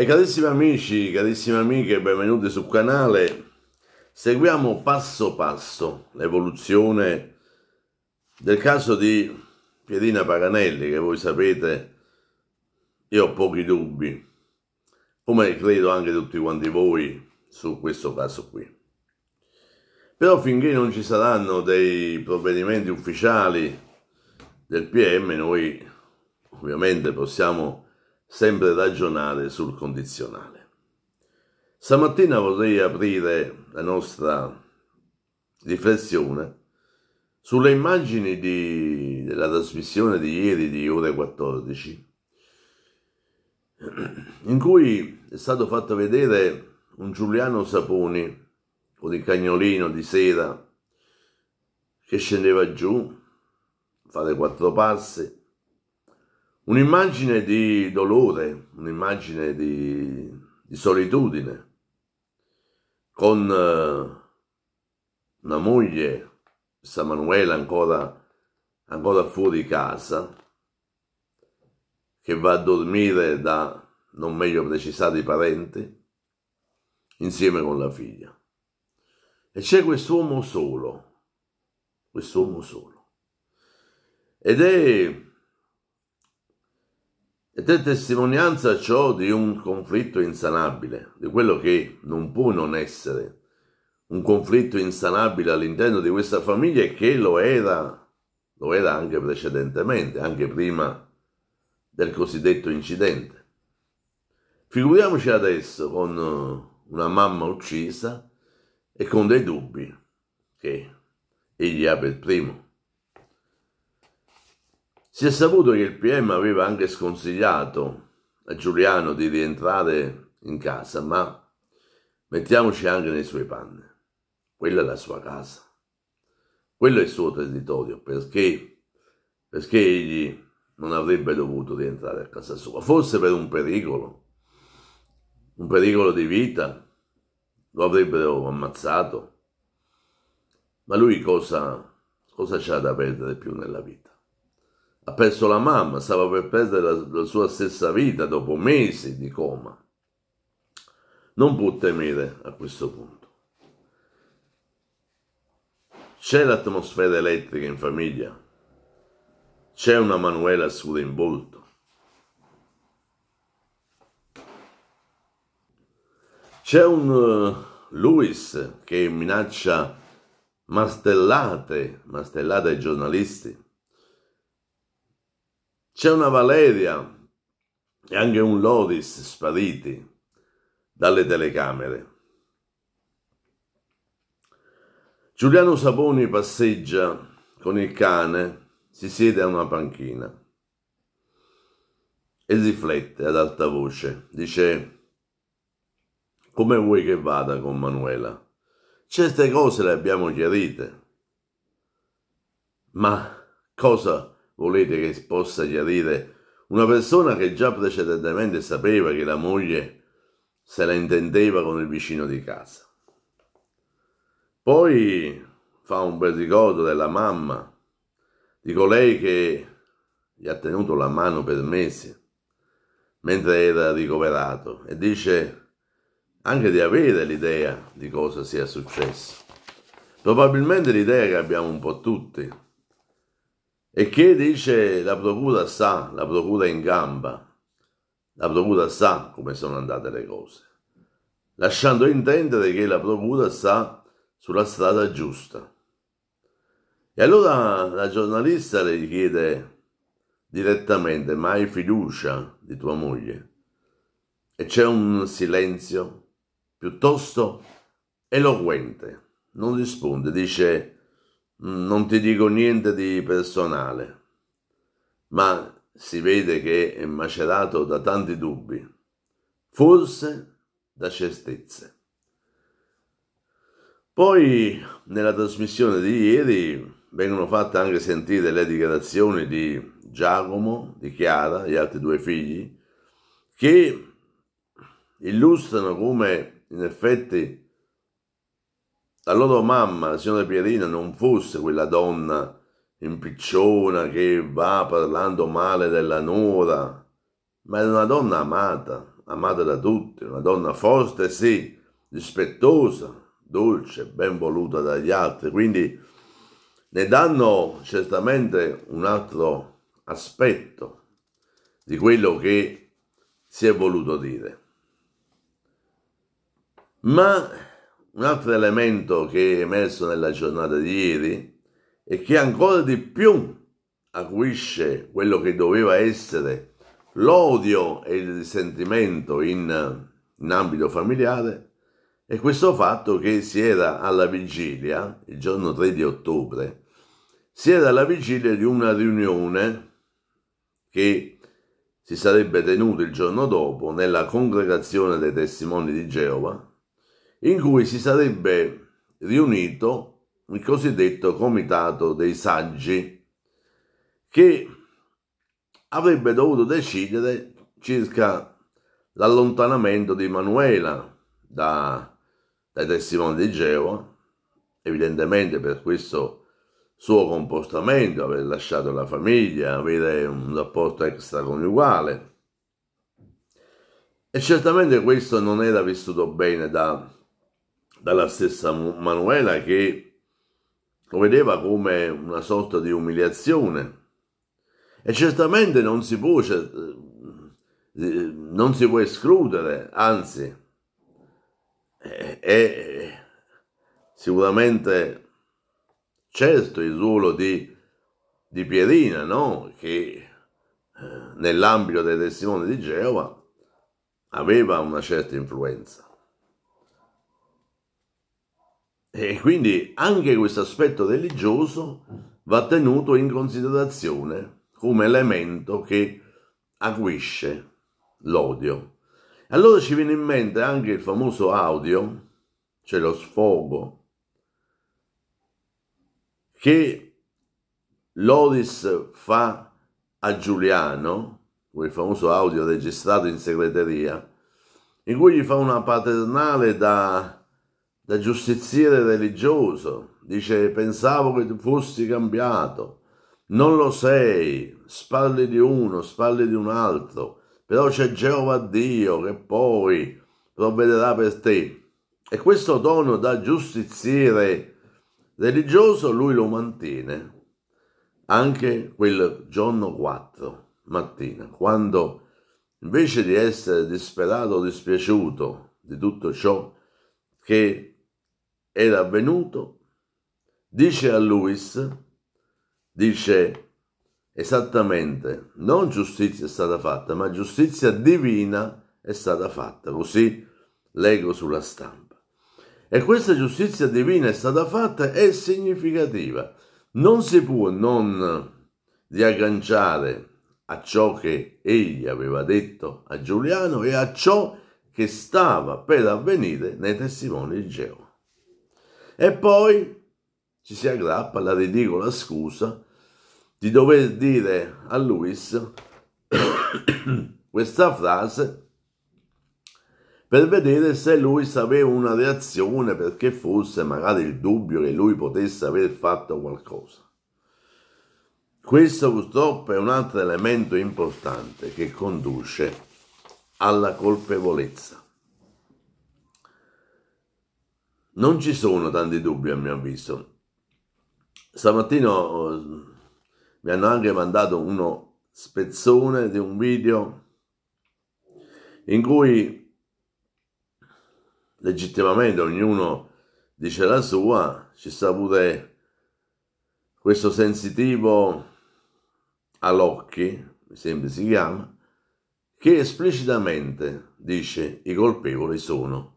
E carissimi amici, carissime amiche, benvenuti sul canale. Seguiamo passo passo l'evoluzione del caso di Pierina Paganelli, che voi sapete, io ho pochi dubbi, come credo anche tutti quanti voi, su questo caso qui. Però finché non ci saranno dei provvedimenti ufficiali del PM, noi ovviamente possiamo sempre ragionare sul condizionale. Stamattina vorrei aprire la nostra riflessione sulle immagini di, della trasmissione di ieri di ore 14, in cui è stato fatto vedere un Giuliano Saponi con il cagnolino di sera che scendeva giù, fare quattro passi, Un'immagine di dolore, un'immagine di, di solitudine, con eh, una moglie, questa ancora, ancora fuori casa, che va a dormire da non meglio precisare, i parenti, insieme con la figlia. E c'è quest'uomo solo, quest'uomo solo. Ed è ed è testimonianza ciò di un conflitto insanabile, di quello che non può non essere un conflitto insanabile all'interno di questa famiglia e che lo era, lo era anche precedentemente, anche prima del cosiddetto incidente. Figuriamoci adesso con eh, una mamma uccisa e con dei dubbi che egli ha per primo. Si è saputo che il PM aveva anche sconsigliato a Giuliano di rientrare in casa, ma mettiamoci anche nei suoi panni. Quella è la sua casa, quello è il suo territorio, perché, perché egli non avrebbe dovuto rientrare a casa sua, forse per un pericolo, un pericolo di vita, lo avrebbero ammazzato, ma lui cosa, cosa c'ha da perdere più nella vita? ha perso la mamma, stava per perdere la, la sua stessa vita dopo mesi di coma. Non può temere a questo punto. C'è l'atmosfera elettrica in famiglia, c'è una Manuela scura in volto. C'è un uh, Luis che minaccia martellate, martellate ai giornalisti. C'è una Valeria e anche un Lodis spariti dalle telecamere. Giuliano Saponi passeggia con il cane, si siede a una panchina e riflette ad alta voce. Dice, come vuoi che vada con Manuela? Certe cose le abbiamo chiarite, ma cosa volete che possa chiarire una persona che già precedentemente sapeva che la moglie se la intendeva con il vicino di casa. Poi fa un bel ricordo della mamma, di colei che gli ha tenuto la mano per mesi mentre era ricoverato e dice anche di avere l'idea di cosa sia successo. Probabilmente l'idea che abbiamo un po' tutti e che dice la procura sa, la procura in gamba, la procura sa come sono andate le cose, lasciando intendere che la procura sta sulla strada giusta. E allora la giornalista le chiede direttamente, ma hai fiducia di tua moglie? E c'è un silenzio piuttosto eloquente, non risponde, dice non ti dico niente di personale, ma si vede che è macerato da tanti dubbi, forse da certezze. Poi nella trasmissione di ieri vengono fatte anche sentire le dichiarazioni di Giacomo, di Chiara, gli altri due figli, che illustrano come in effetti la loro mamma, la signora Pierina, non fosse quella donna impicciona che va parlando male della nuora, ma era una donna amata, amata da tutti, una donna forte, sì, rispettosa, dolce, ben voluta dagli altri. Quindi ne danno certamente un altro aspetto di quello che si è voluto dire. Ma un altro elemento che è emerso nella giornata di ieri e che ancora di più acuisce quello che doveva essere l'odio e il risentimento in, in ambito familiare è questo fatto che si era alla vigilia, il giorno 3 di ottobre, si era alla vigilia di una riunione che si sarebbe tenuta il giorno dopo nella congregazione dei testimoni di Geova in cui si sarebbe riunito il cosiddetto comitato dei saggi, che avrebbe dovuto decidere circa l'allontanamento di Emanuela da, dai testimoni di Geova, evidentemente per questo suo comportamento, aver lasciato la famiglia, avere un rapporto extraconiugale. E certamente questo non era vissuto bene da dalla stessa Manuela che lo vedeva come una sorta di umiliazione. E certamente non si può, eh, eh, non si può escludere, anzi, è, sicuramente certo il ruolo di, di Pierina, no? che eh, nell'ambito dei testimoni di Geova aveva una certa influenza. E quindi anche questo aspetto religioso va tenuto in considerazione come elemento che acuisce l'odio. Allora ci viene in mente anche il famoso audio, cioè lo sfogo, che Loris fa a Giuliano, quel famoso audio registrato in segreteria, in cui gli fa una paternale da da giustiziere religioso. Dice, pensavo che tu fossi cambiato. Non lo sei, sparli di uno, sparli di un altro, però c'è Geova Dio che poi provvederà per te. E questo tono da giustiziere religioso lui lo mantiene anche quel giorno 4 mattina, quando invece di essere disperato, dispiaciuto di tutto ciò che era avvenuto, dice a Luis, dice esattamente, non giustizia è stata fatta, ma giustizia divina è stata fatta, così leggo sulla stampa. E questa giustizia divina è stata fatta è significativa. Non si può non riagganciare a ciò che egli aveva detto a Giuliano e a ciò che stava per avvenire nei testimoni di Geova. E poi ci si aggrappa alla ridicola scusa di dover dire a Luis questa frase per vedere se lui aveva una reazione perché fosse magari il dubbio che lui potesse aver fatto qualcosa. Questo purtroppo è un altro elemento importante che conduce alla colpevolezza. Non ci sono tanti dubbi a mio avviso. Stamattina oh, mi hanno anche mandato uno spezzone di un video in cui legittimamente ognuno dice la sua, ci sta pure questo sensitivo all'occhi, mi sembra si chiama, che esplicitamente dice i colpevoli sono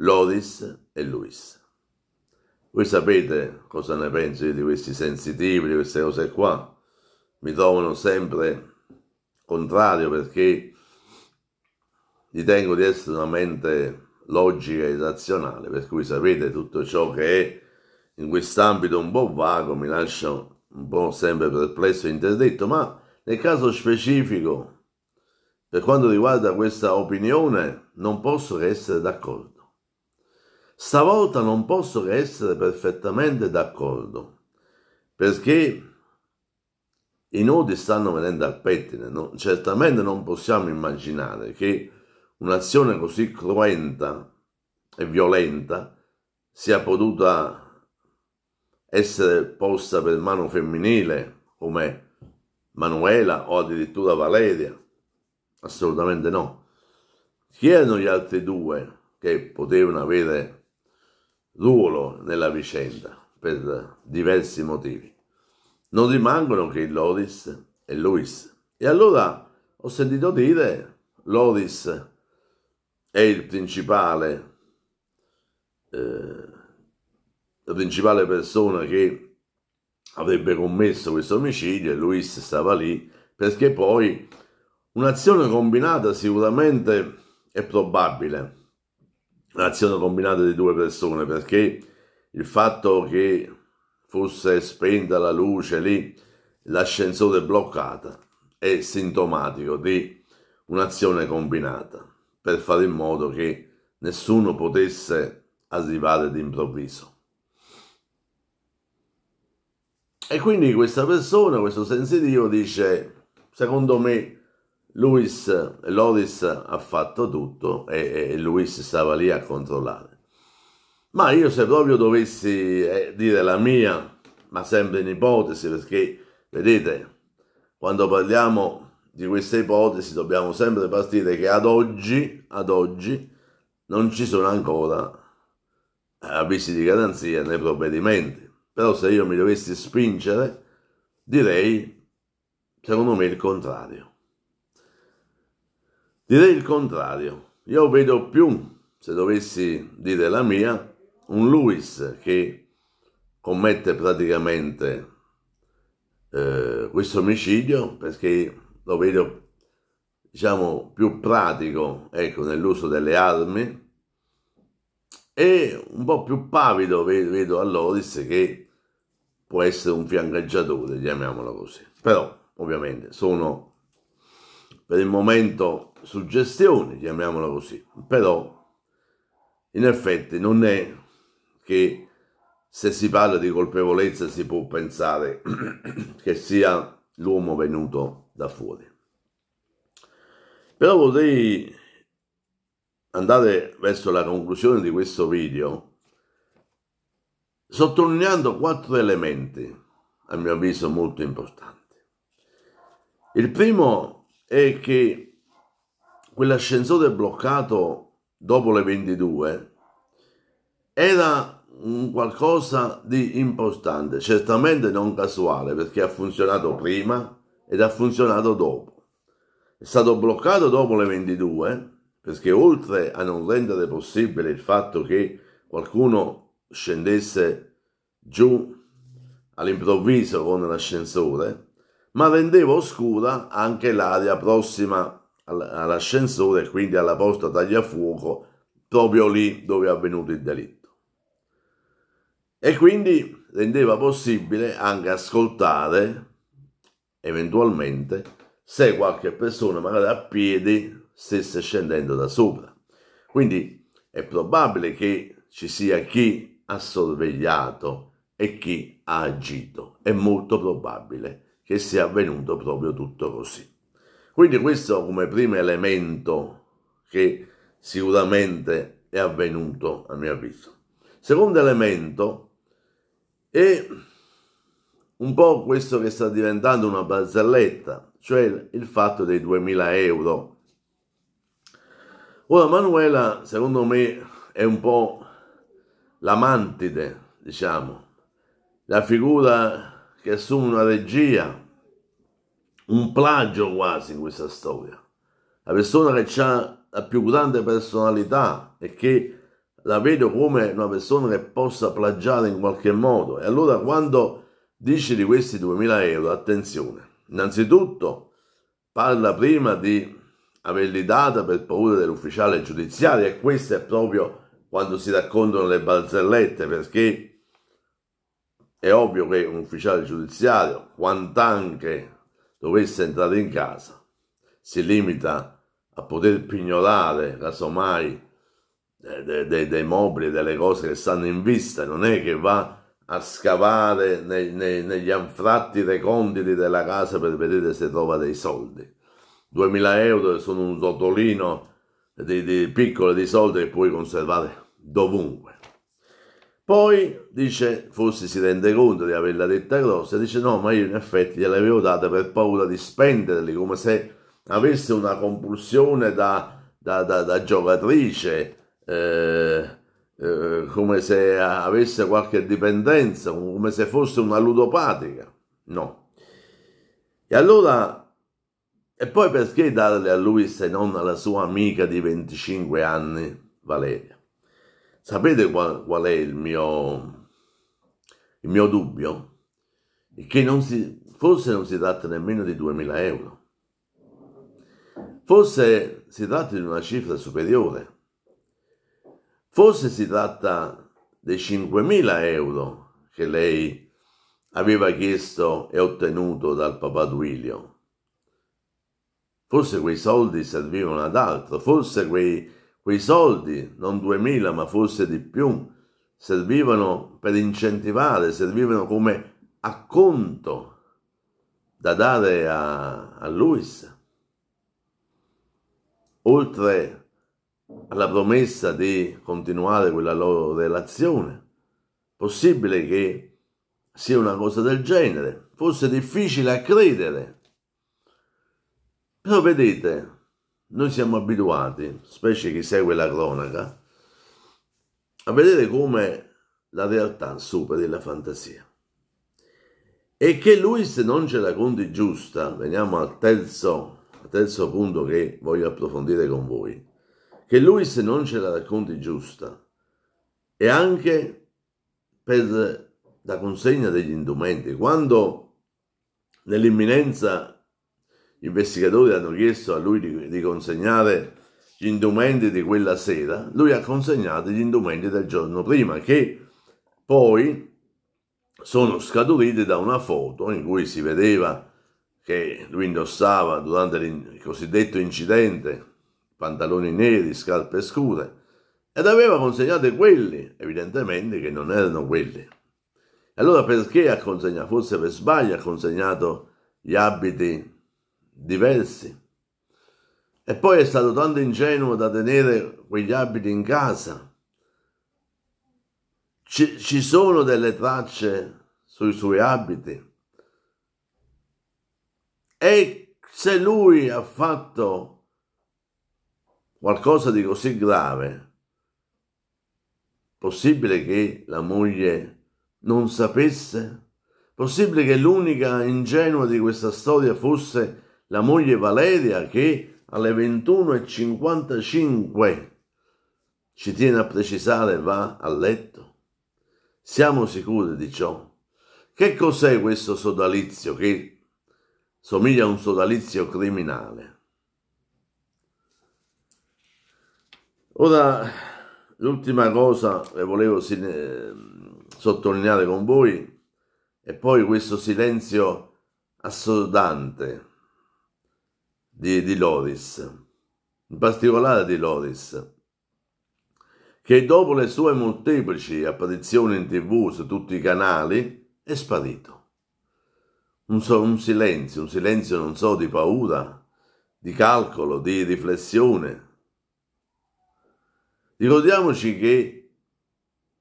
Lodis e Luis. Voi sapete cosa ne penso di questi sensitivi, di queste cose qua. Mi trovano sempre contrario perché ritengo di essere una mente logica e razionale, per cui sapete tutto ciò che è in quest'ambito un po' vago mi lascia un po' sempre perplesso e interdetto, ma nel caso specifico, per quanto riguarda questa opinione, non posso che essere d'accordo. Stavolta non posso che essere perfettamente d'accordo, perché i nodi stanno venendo al pettine. No? Certamente non possiamo immaginare che un'azione così cruenta e violenta sia potuta essere posta per mano femminile come Manuela o addirittura Valeria. Assolutamente no. Chi erano gli altri due che potevano avere ruolo nella vicenda per diversi motivi. Non rimangono che Loris e Luis. E allora ho sentito dire Loris è il principale, eh, la principale persona che avrebbe commesso questo omicidio e Luis stava lì perché poi un'azione combinata sicuramente è probabile l'azione combinata di due persone perché il fatto che fosse spenta la luce lì, l'ascensore bloccata, è sintomatico di un'azione combinata per fare in modo che nessuno potesse arrivare d'improvviso. E quindi questa persona, questo sensitivo, dice, secondo me Luis, Loris ha fatto tutto e, e Luis stava lì a controllare. Ma io se proprio dovessi eh, dire la mia, ma sempre in ipotesi, perché vedete, quando parliamo di queste ipotesi dobbiamo sempre partire che ad oggi, ad oggi non ci sono ancora eh, avvisi di garanzia nei provvedimenti. Però se io mi dovessi spingere, direi, secondo me, il contrario. Direi il contrario. Io vedo più, se dovessi dire la mia, un Luis che commette praticamente eh, questo omicidio perché lo vedo diciamo più pratico ecco, nell'uso delle armi e un po' più pavido vedo a Loris che può essere un fiancheggiatore, chiamiamolo così. Però ovviamente sono per il momento suggestioni, chiamiamola così, però in effetti non è che se si parla di colpevolezza si può pensare che sia l'uomo venuto da fuori. Però vorrei andare verso la conclusione di questo video sottolineando quattro elementi, a mio avviso molto importanti. Il primo è che quell'ascensore bloccato dopo le 22 era qualcosa di importante, certamente non casuale perché ha funzionato prima ed ha funzionato dopo. È stato bloccato dopo le 22 perché oltre a non rendere possibile il fatto che qualcuno scendesse giù all'improvviso con l'ascensore, ma rendeva oscura anche l'area prossima all'ascensore e quindi alla posta tagliafuoco, proprio lì dove è avvenuto il delitto. E quindi rendeva possibile anche ascoltare, eventualmente, se qualche persona, magari a piedi, stesse scendendo da sopra. Quindi è probabile che ci sia chi ha sorvegliato e chi ha agito. È molto probabile che sia avvenuto proprio tutto così. Quindi questo come primo elemento che sicuramente è avvenuto a mio avviso. Secondo elemento è un po' questo che sta diventando una barzelletta, cioè il fatto dei 2000 euro. Ora Manuela, secondo me, è un po' la mantide, diciamo, la figura che assume una regia, un plagio quasi in questa storia. La persona che ha la più grande personalità e che la vedo come una persona che possa plagiare in qualche modo. E allora quando dici di questi 2000 euro, attenzione, innanzitutto parla prima di averli data per paura dell'ufficiale giudiziario e questo è proprio quando si raccontano le barzellette perché è ovvio che un ufficiale giudiziario, quant'anche dovesse entrare in casa, si limita a poter pignorare, casomai, dei, eh, dei, dei mobili, delle cose che stanno in vista, non è che va a scavare nei, nei, negli anfratti reconditi della casa per vedere se trova dei soldi. 2000 euro sono un rotolino di, di piccole di soldi che puoi conservare dovunque. Poi dice, forse si rende conto di averla detta grossa, dice no, ma io in effetti gliel'avevo data per paura di spenderli, come se avesse una compulsione da, da, da, da giocatrice, eh, eh, come se avesse qualche dipendenza, come se fosse una ludopatica. No. E allora, e poi perché darle a lui se non alla sua amica di 25 anni, Valeria? Sapete qual, qual è il mio, il mio dubbio? Che non si, forse non si tratta nemmeno di 2.000 euro. Forse si tratta di una cifra superiore. Forse si tratta dei 5.000 euro che lei aveva chiesto e ottenuto dal papà Duilio. Forse quei soldi servivano ad altro, forse quei Quei soldi, non 2000 ma forse di più, servivano per incentivare, servivano come acconto da dare a, a Luis. Oltre alla promessa di continuare quella loro relazione, possibile che sia una cosa del genere, forse difficile a credere. Però vedete, noi siamo abituati, specie chi segue la cronaca, a vedere come la realtà superi la fantasia. E che lui, se non ce la conti giusta, veniamo al terzo, al terzo punto che voglio approfondire con voi, che lui, se non ce la racconti giusta, e anche per la consegna degli indumenti, quando nell'imminenza investigatori hanno chiesto a lui di, di consegnare gli indumenti di quella sera, lui ha consegnato gli indumenti del giorno prima che poi sono scaturiti da una foto in cui si vedeva che lui indossava durante il cosiddetto incidente pantaloni neri, scarpe scure ed aveva consegnato quelli, evidentemente che non erano quelli. Allora perché ha consegnato? Forse per sbaglio ha consegnato gli abiti diversi. E poi è stato tanto ingenuo da tenere quegli abiti in casa. Ci, ci sono delle tracce sui suoi abiti. E se lui ha fatto qualcosa di così grave, possibile che la moglie non sapesse? Possibile che l'unica ingenua di questa storia fosse la moglie Valeria che alle 21.55 ci tiene a precisare va a letto? Siamo sicuri di ciò? Che cos'è questo sodalizio che somiglia a un sodalizio criminale? Ora, l'ultima cosa che volevo eh, sottolineare con voi è poi questo silenzio assordante di, di Loris, in particolare di Loris, che dopo le sue molteplici apparizioni in tv su tutti i canali è sparito. Un, so, un silenzio, un silenzio non so di paura, di calcolo, di riflessione. Ricordiamoci che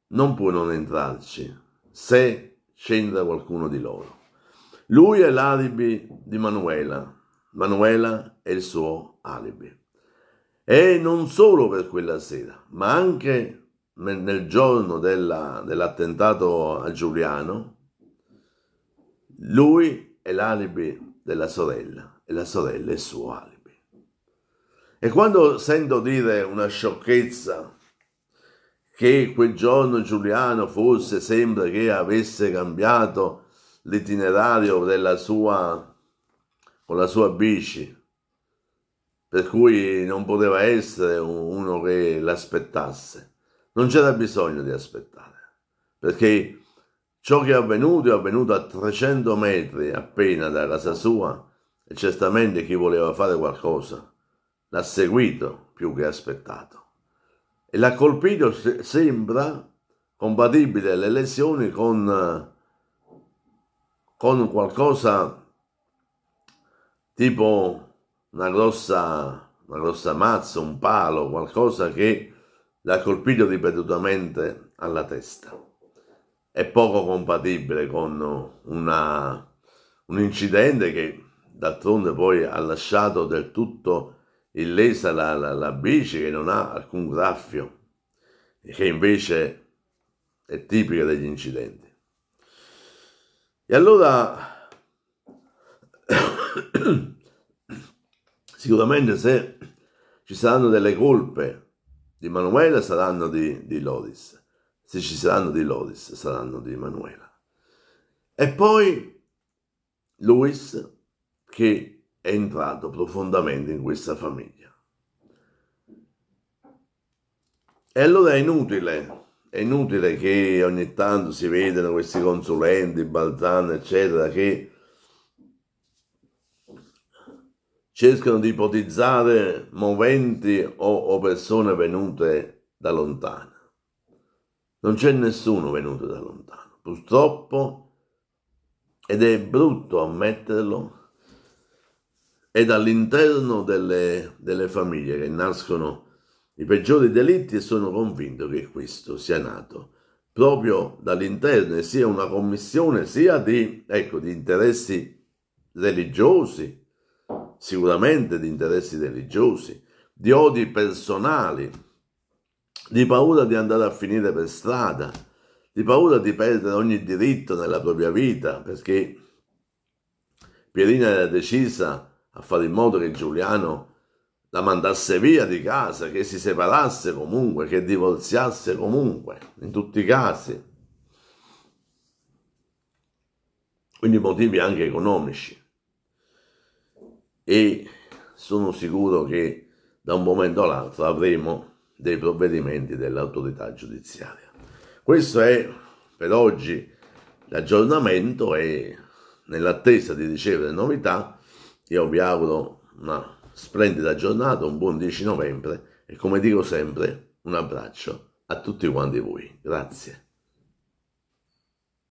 non può non entrarci se scenda qualcuno di loro. Lui è l'alibi di Manuela, Manuela è il suo alibi. E non solo per quella sera, ma anche nel giorno della, dell'attentato a Giuliano, lui è l'alibi della sorella e la sorella è il suo alibi. E quando sento dire una sciocchezza che quel giorno Giuliano fosse sembra che avesse cambiato l'itinerario della sua con la sua bici, per cui non poteva essere uno che l'aspettasse. Non c'era bisogno di aspettare, perché ciò che è avvenuto è avvenuto a 300 metri appena da casa sua e certamente chi voleva fare qualcosa l'ha seguito più che aspettato. E l'ha colpito, sembra, compatibile le lesioni con, con qualcosa tipo una grossa, una grossa mazza, un palo, qualcosa che l'ha colpito ripetutamente alla testa. È poco compatibile con una, un incidente che d'altronde poi ha lasciato del tutto illesa la, la, la bici che non ha alcun graffio e che invece è tipica degli incidenti. E allora Sicuramente se ci saranno delle colpe di Manuela saranno di, di Lodis, se ci saranno di Lodis saranno di Manuela. E poi Luis che è entrato profondamente in questa famiglia. E allora è inutile è inutile che ogni tanto si vedano questi consulenti, Balzano, eccetera, che cercano di ipotizzare moventi o, persone venute da lontano. Non c'è nessuno venuto da lontano. Purtroppo, ed è brutto ammetterlo, è dall'interno delle, delle famiglie che nascono i peggiori delitti e sono convinto che questo sia nato proprio dall'interno e sia una commissione sia di, ecco, di interessi religiosi, sicuramente di interessi religiosi, di odi personali, di paura di andare a finire per strada, di paura di perdere ogni diritto nella propria vita, perché Pierina era decisa a fare in modo che Giuliano la mandasse via di casa, che si separasse comunque, che divorziasse comunque, in tutti i casi. Quindi motivi anche economici e sono sicuro che da un momento all'altro avremo dei provvedimenti dell'autorità giudiziaria. Questo è per oggi l'aggiornamento e nell'attesa di ricevere novità io vi auguro una splendida giornata, un buon 10 novembre e come dico sempre un abbraccio a tutti quanti voi. Grazie.